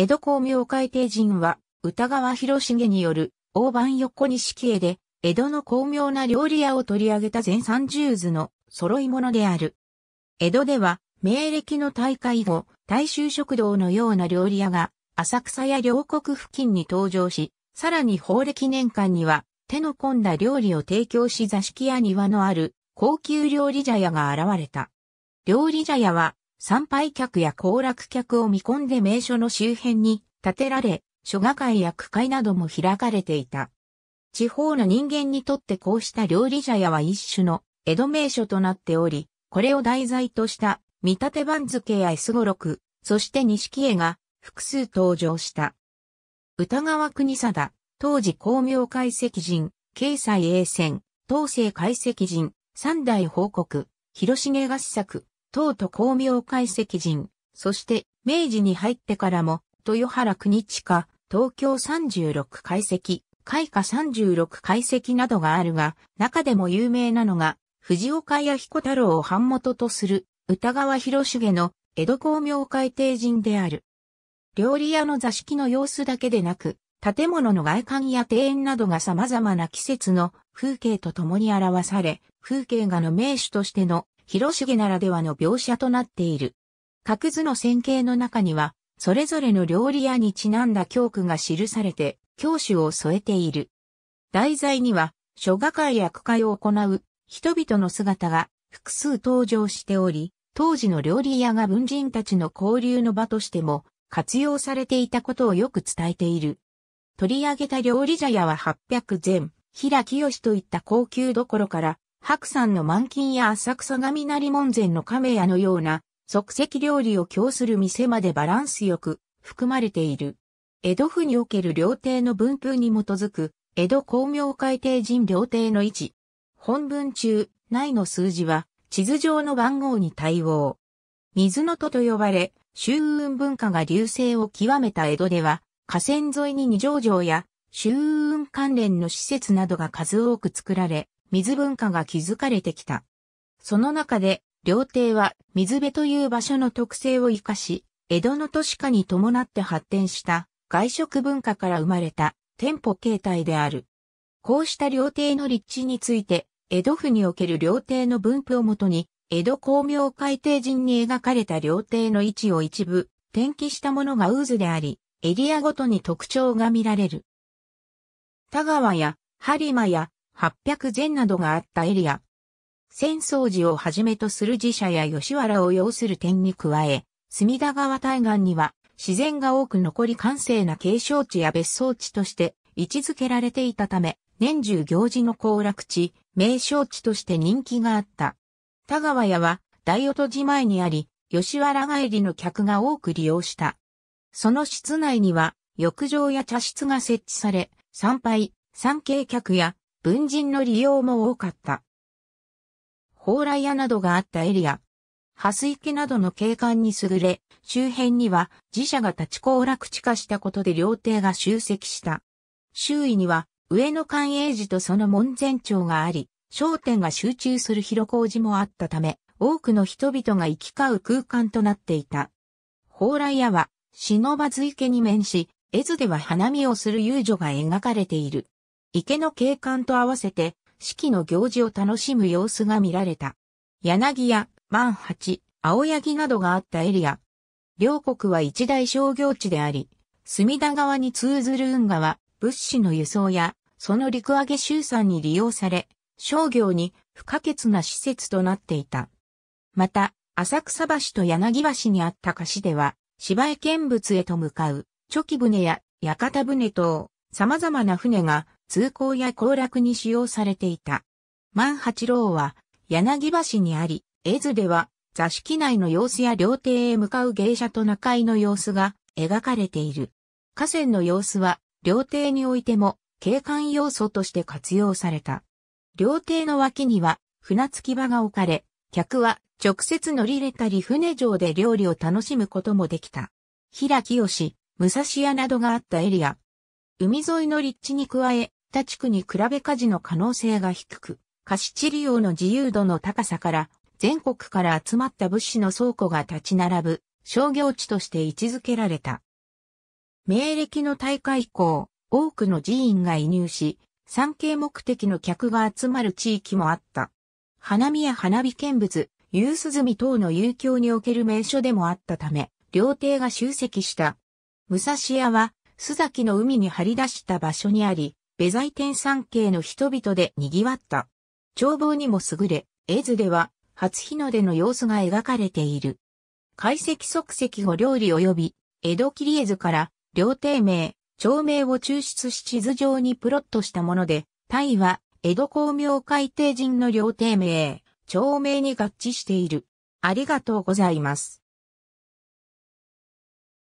江戸光明会帝人は、歌川広重による、大判横錦絵で、江戸の巧妙な料理屋を取り上げた全30図の揃い物である。江戸では、明暦の大会後、大衆食堂のような料理屋が、浅草や両国付近に登場し、さらに法暦年間には、手の込んだ料理を提供し座敷や庭のある、高級料理茶屋が現れた。料理茶屋は、参拝客や行楽客を見込んで名所の周辺に建てられ、諸画会や区会なども開かれていた。地方の人間にとってこうした料理茶屋は一種の江戸名所となっており、これを題材とした見立て番付や S 五六、そして錦絵が複数登場した。歌川国貞、当時光明会石人、経済栄戦、東西会石人、三代報告、広重合作、東都光明解析人、そして明治に入ってからも、豊原国近、東京36解析、開花36解析などがあるが、中でも有名なのが、藤岡谷彦太郎を版元とする、歌川広重の江戸光明会定人である。料理屋の座敷の様子だけでなく、建物の外観や庭園などが様々な季節の風景と共に表され、風景画の名手としての広重ならではの描写となっている。各図の線形の中には、それぞれの料理屋にちなんだ教区が記されて、教主を添えている。題材には、諸画会や区会を行う人々の姿が複数登場しており、当時の料理屋が文人たちの交流の場としても活用されていたことをよく伝えている。取り上げた料理茶屋は800前、平清といった高級どころから白山の満金や浅草雷門前の亀屋のような即席料理を供する店までバランスよく含まれている。江戸府における料亭の分布に基づく、江戸光明海定人料亭の位置。本文中、内の数字は、地図上の番号に対応。水の戸と呼ばれ、周運文化が流星を極めた江戸では、河川沿いに二条城や、周運関連の施設などが数多く作られ、水文化が築かれてきた。その中で、料亭は水辺という場所の特性を活かし、江戸の都市化に伴って発展した外食文化から生まれた店舗形態である。こうした料亭の立地について、江戸府における料亭の分布をもとに、江戸光明海底人に描かれた料亭の位置を一部、転記したものが渦であり、エリアごとに特徴が見られる。田川や、播磨や、800前などがあったエリア。戦争時をはじめとする寺社や吉原を要する点に加え、隅田川対岸には自然が多く残り完成な景勝地や別荘地として位置づけられていたため、年中行事の行楽地、名勝地として人気があった。田川屋は大音寺前にあり、吉原帰りの客が多く利用した。その室内には浴場や茶室が設置され、参拝、参景客や文人の利用も多かった。蓬莱屋などがあったエリア、ハス池などの景観に優れ、周辺には寺社が立ち行楽地化したことで料亭が集積した。周囲には上野寛永寺とその門前町があり、商店が集中する広小路もあったため、多くの人々が行き交う空間となっていた。蓬莱屋は、忍ば池に面し、絵図では花見をする遊女が描かれている。池の景観と合わせて四季の行事を楽しむ様子が見られた。柳や万八、青柳などがあったエリア。両国は一大商業地であり、隅田川に通ずる運河は物資の輸送やその陸揚げ集散に利用され、商業に不可欠な施設となっていた。また、浅草橋と柳橋にあった菓子では、芝居見物へと向かう、チョキ船や屋形船等、様々な船が通行や行楽に使用されていた。万八郎は柳橋にあり、絵図では座敷内の様子や料亭へ向かう芸者と中井の様子が描かれている。河川の様子は料亭においても景観要素として活用された。料亭の脇には船着き場が置かれ、客は直接乗り入れたり船上で料理を楽しむこともできた。平清、武蔵屋などがあったエリア。海沿いの立地に加え、った地区に比べ火事の可能性が低く、貸し治療の自由度の高さから、全国から集まった物資の倉庫が立ち並ぶ商業地として位置づけられた。明暦の大会以降、多くの寺院が移入し、産経目的の客が集まる地域もあった。花見や花火見物、夕涼み等の遊興における名所でもあったため、料亭が集積した。武蔵屋は、須崎の海に張り出した場所にあり、ベザイテン山系の人々で賑わった。眺望にも優れ、絵図では初日の出の様子が描かれている。解析即席後料理及び、江戸切絵図から、料亭名、町名を抽出し地図上にプロットしたもので、タイは、江戸光明海底人の料亭名、町名に合致している。ありがとうございます。